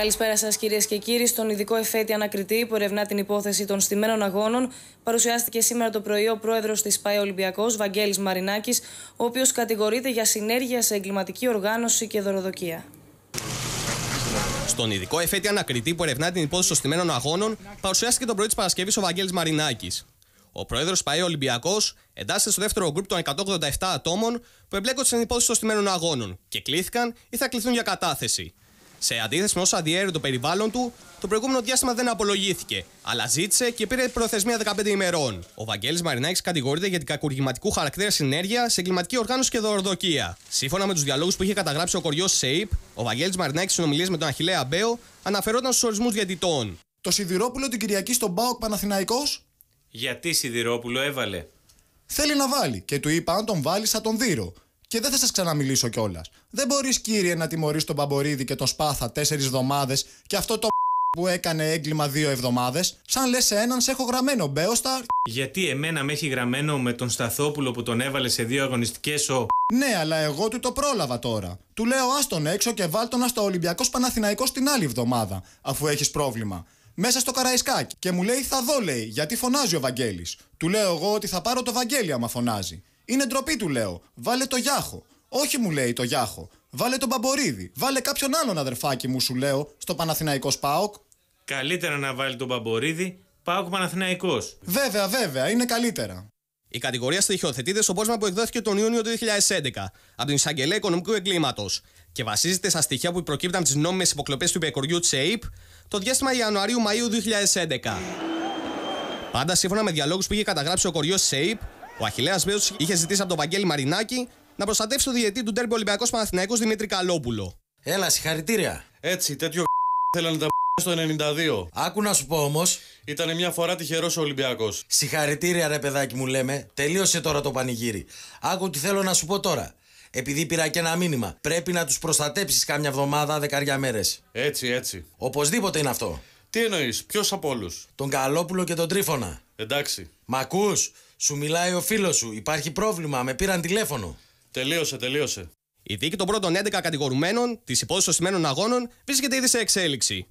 Καλησπέρα σας, κυρίες και κύριοι. Στον ειδικό εφέτη ανακριτή που ερευνά την υπόθεση των στημένων αγώνων, παρουσιάστηκε σήμερα το πρωί ο πρόεδρος της ΠΑΕ Ολυμπιακός, Βαγγέλης Μαρινάκης, ο οποίος κατηγορείται για συνέργεια σε εγκληματική οργάνωση και δωροδοκία. Στον ειδικό εφέτη ανακριτή που ερευνά την υπόθεση των στημένων αγώνων, παρουσιάστηκε το πρωί της Παρασκευής ο Βαγγέλης Μαρινάκης. Ο πρόεδρος ΠΑΕ Ολυμπιακός εντάσσεται στο δεύτερο γκρουπ των 187 ατόμων που εμπλέκονται στην υπόθεση των στημένων αγώνων και κλήθηκαν ή θα κληθούν για κατάθεση. Σε αντίθεση με όσο αδιέρετο το περιβάλλον του, το προηγούμενο διάστημα δεν απολογήθηκε, αλλά ζήτησε και πήρε προθεσμία 15 ημερών. Ο Βαγγέλης Μαρινάκης κατηγορείται για την κακουργηματικού χαρακτήρα συνέργεια σε εγκληματική οργάνωση και δωροδοκία. Σύμφωνα με τους διαλόγους που είχε καταγράψει ο κοριός ΣΕΙΠ, ο Βαγγέλης Μαρινάκης συνομιλίε με τον Αχηλέα Μπέο αναφερόταν στους ορισμούς διαιτητών. Το Σιδηρόπουλο την Κυριακή στον Μπάοκ Παναθηναϊκός. Γιατί Σιδηρόπουλο έβαλε. Θέλει να βάλει και του είπα αν τον βάλει θα τον δύρω και δεν θα σας ξαναμιλήσω κιόλας. Δεν μπορείς, κύριε, να τιμωρείς τον Παμπορίδη και τον Σπάθα τέσσερις εβδομάδες και αυτό το που έκανε έγκλημα δύο εβδομάδες. Σαν λες σε έναν, σε έχω γραμμένο. μπέωστα. Γιατί εμένα με έχει γραμμένο με τον Σταθόπουλο που τον έβαλε σε δύο αγωνιστικές ο. Ναι, αλλά εγώ του το πρόλαβα τώρα. Του λέω άστον έξω και βάλ τον στο Ολυμπιακός Παναθηναϊκός την άλλη εβδομάδα, αφού έχεις πρόβλημα. Μέσα στο Καραϊσκάκι. Και μου λέει θα δω, λέει, γιατί φωνάζει ο Βαγγέλης. Του λέω εγώ ότι θα πάρω το Βαγγέλη άμα φωνάζει. Είναι ντροπή του λέω. Βάλε το Γιάχο. Όχι μου λέει το Γιάχο. Βάλε τον Παμπορίδη. Βάλε κάποιον άλλον αδερφάκι μου σου λέω στο Παναθηναϊκός Σπάοκ. Καλύτερα να βάλει τον Παμπορίδη, Πάοκ Παναθηναϊκός. Βέβαια, βέβαια, είναι καλύτερα. Η κατηγορία στοιχειοθετείται στο πόρισμα που εκδόθηκε τον Ιούνιο του 2011 από την Εισαγγελέα Οικονομικού Εγκλήματος και βασίζεται στα στοιχεία που προκύπτουν από τις νόμιμες υποκλοπές του υπεκοριού τη το διάστημα Ιανουαρίου-Μαου 2011. Πάντα σύμφωνα με διαλόγους που είχε καταγράψει ο κοριός της ο Αχηλέα Μπέος είχε ζητήσει από τον Βαγγέλη Μαρινάκη να προστατεύσει τον διαιτή του Τέρμπι Ολυμπιακός Παναθηναϊκός Δημήτρη Καλόπουλο. Έλα, συγχαρητήρια. Έτσι, τέτοιο θέλανε τα στο 92. Άκου να σου πω όμως. Ήταν μια φορά τυχερός ο Ολυμπιακός. Συγχαρητήρια, ρε παιδάκι μου, λέμε. Τελείωσε τώρα το πανηγύρι. Άκου τι θέλω να σου πω τώρα. Επειδή πήρα και ένα μήνυμα, πρέπει να τους προστατέψεις κάμια εβδομάδα, δεκαριά μέρες. Έτσι, έτσι. Οπωσδήποτε είναι αυτό. Τι εννοείς, ποιος από όλους. Τον Καλόπουλο και τον Τρίφωνα. Εντάξει. Μακούς, σου μιλάει ο φίλος σου. Υπάρχει πρόβλημα, με πήραν τηλέφωνο. Τελείωσε, τελείωσε. Η δίκη των πρώτων 11 κατηγορουμένων της των αγώνων βρίσκεται ήδη σε εξέλιξη.